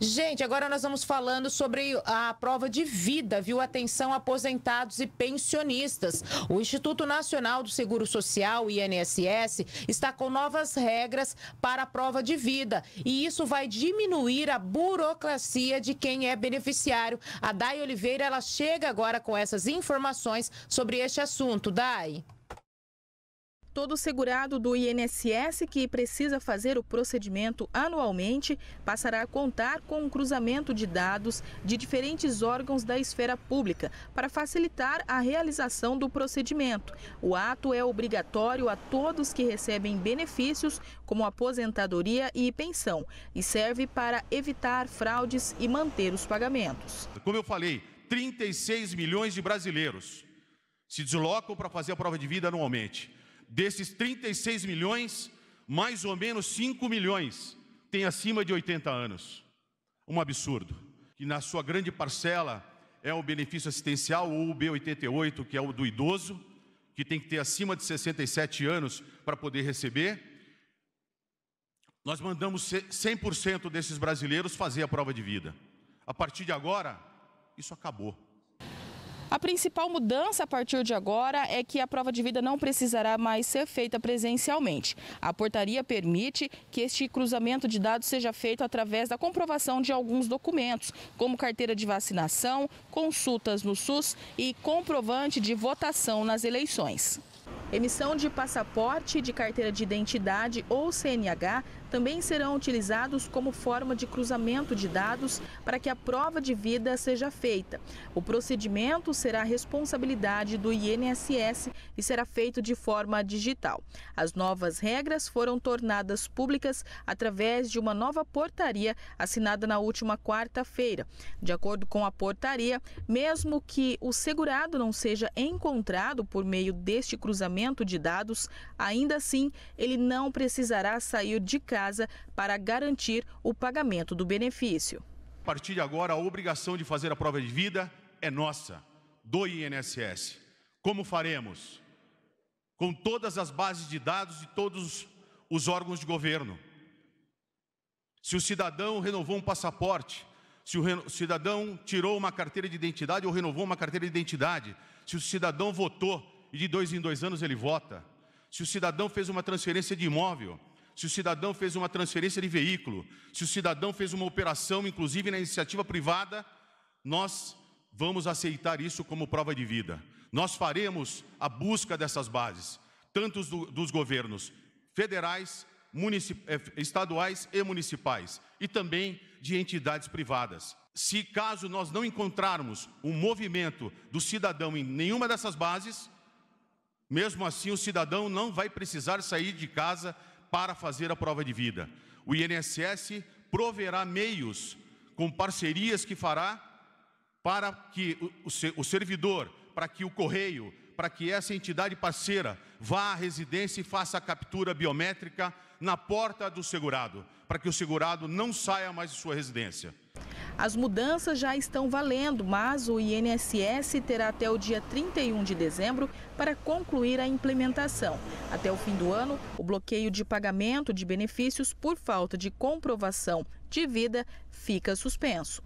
Gente, agora nós vamos falando sobre a prova de vida, viu? Atenção aposentados e pensionistas. O Instituto Nacional do Seguro Social, INSS, está com novas regras para a prova de vida. E isso vai diminuir a burocracia de quem é beneficiário. A Dai Oliveira, ela chega agora com essas informações sobre este assunto. Dai. Todo segurado do INSS que precisa fazer o procedimento anualmente passará a contar com um cruzamento de dados de diferentes órgãos da esfera pública para facilitar a realização do procedimento. O ato é obrigatório a todos que recebem benefícios, como aposentadoria e pensão, e serve para evitar fraudes e manter os pagamentos. Como eu falei, 36 milhões de brasileiros se deslocam para fazer a prova de vida anualmente. Desses 36 milhões, mais ou menos 5 milhões têm acima de 80 anos. Um absurdo. Que na sua grande parcela é o benefício assistencial ou o B88, que é o do idoso, que tem que ter acima de 67 anos para poder receber. Nós mandamos 100% desses brasileiros fazer a prova de vida. A partir de agora, isso acabou. A principal mudança a partir de agora é que a prova de vida não precisará mais ser feita presencialmente. A portaria permite que este cruzamento de dados seja feito através da comprovação de alguns documentos, como carteira de vacinação, consultas no SUS e comprovante de votação nas eleições. Emissão de passaporte, de carteira de identidade ou CNH também serão utilizados como forma de cruzamento de dados para que a prova de vida seja feita. O procedimento será responsabilidade do INSS e será feito de forma digital. As novas regras foram tornadas públicas através de uma nova portaria assinada na última quarta-feira. De acordo com a portaria, mesmo que o segurado não seja encontrado por meio deste cruzamento, de dados, ainda assim, ele não precisará sair de casa para garantir o pagamento do benefício. A partir de agora, a obrigação de fazer a prova de vida é nossa, do INSS. Como faremos? Com todas as bases de dados de todos os órgãos de governo. Se o cidadão renovou um passaporte, se o cidadão tirou uma carteira de identidade ou renovou uma carteira de identidade, se o cidadão votou, e de dois em dois anos ele vota. Se o cidadão fez uma transferência de imóvel, se o cidadão fez uma transferência de veículo, se o cidadão fez uma operação, inclusive na iniciativa privada, nós vamos aceitar isso como prova de vida. Nós faremos a busca dessas bases, tanto do, dos governos federais, eh, estaduais e municipais, e também de entidades privadas. Se caso nós não encontrarmos um movimento do cidadão em nenhuma dessas bases, mesmo assim, o cidadão não vai precisar sair de casa para fazer a prova de vida. O INSS proverá meios com parcerias que fará para que o servidor, para que o correio, para que essa entidade parceira vá à residência e faça a captura biométrica na porta do segurado, para que o segurado não saia mais de sua residência. As mudanças já estão valendo, mas o INSS terá até o dia 31 de dezembro para concluir a implementação. Até o fim do ano, o bloqueio de pagamento de benefícios por falta de comprovação de vida fica suspenso.